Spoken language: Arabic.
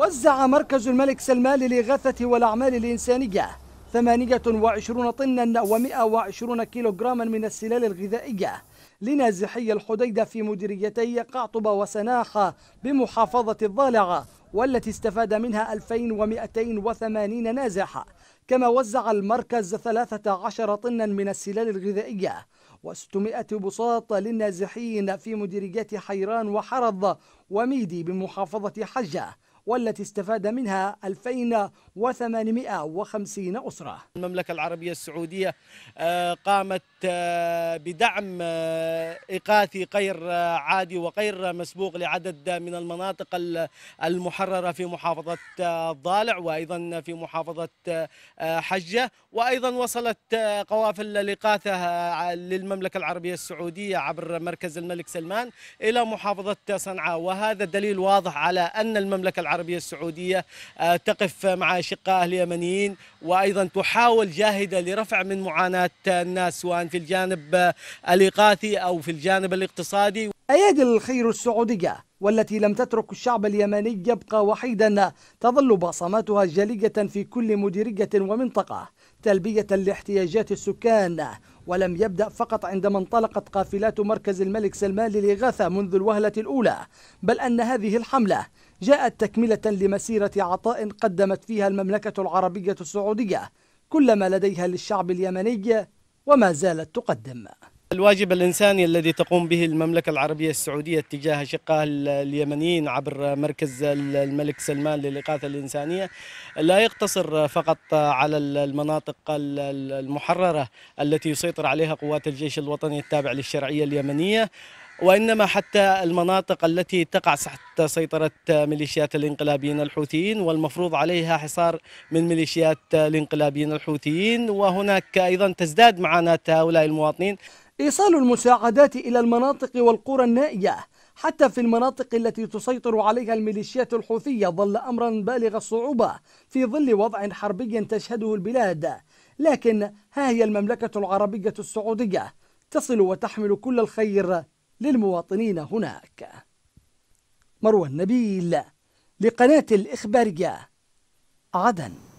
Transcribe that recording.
وزع مركز الملك سلمان للإغاثة والأعمال الإنسانية 28 طنا و120 كيلوغراما من السلال الغذائية لنازحي الحديدة في مديريتي قعطبة وسناحة بمحافظة الضالعة والتي استفاد منها 2280 نازح كما وزع المركز 13 طنا من السلال الغذائية و600 بساط للنازحين في مديريات حيران وحرض وميدي بمحافظة حجة والتي استفاد منها 2850 أسرة المملكة العربية السعودية آه، قامت آه، بدعم إقاثي آه، غير عادي وغير مسبوق لعدد من المناطق المحررة في محافظة الضالع وأيضا في محافظة حجة وأيضا وصلت قوافل الإغاثة للمملكة العربية السعودية عبر مركز الملك سلمان إلى محافظة صنعاء وهذا دليل واضح على أن المملكة العربية العربية السعودية آه، تقف مع أشقائها اليمنيين وأيضا تحاول جاهدة لرفع من معاناة الناس سواء في الجانب الإغاثي أو في الجانب الاقتصادي أيادي الخير السعودية والتي لم تترك الشعب اليمني يبقى وحيدا تظل بصماتها جلية في كل مديرية ومنطقة تلبية لاحتياجات السكان ولم يبدأ فقط عندما انطلقت قافلات مركز الملك سلمان للإغاثة منذ الوهلة الأولى بل أن هذه الحملة جاءت تكملة لمسيرة عطاء قدمت فيها المملكة العربية السعودية كل ما لديها للشعب اليمني وما زالت تقدم الواجب الإنساني الذي تقوم به المملكة العربية السعودية تجاه شقها اليمنيين عبر مركز الملك سلمان للإغاثة الإنسانية لا يقتصر فقط على المناطق المحررة التي يسيطر عليها قوات الجيش الوطني التابع للشرعية اليمنية وإنما حتى المناطق التي تقع تحت سيطرة ميليشيات الانقلابيين الحوثيين والمفروض عليها حصار من ميليشيات الانقلابيين الحوثيين وهناك أيضا تزداد معاناة هؤلاء المواطنين إيصال المساعدات إلى المناطق والقرى النائية حتى في المناطق التي تسيطر عليها الميليشيات الحوثية ظل أمرا بالغ الصعوبة في ظل وضع حربي تشهده البلاد لكن ها هي المملكة العربية السعودية تصل وتحمل كل الخير للمواطنين هناك مروى النبيل لقناة الإخبارية عدن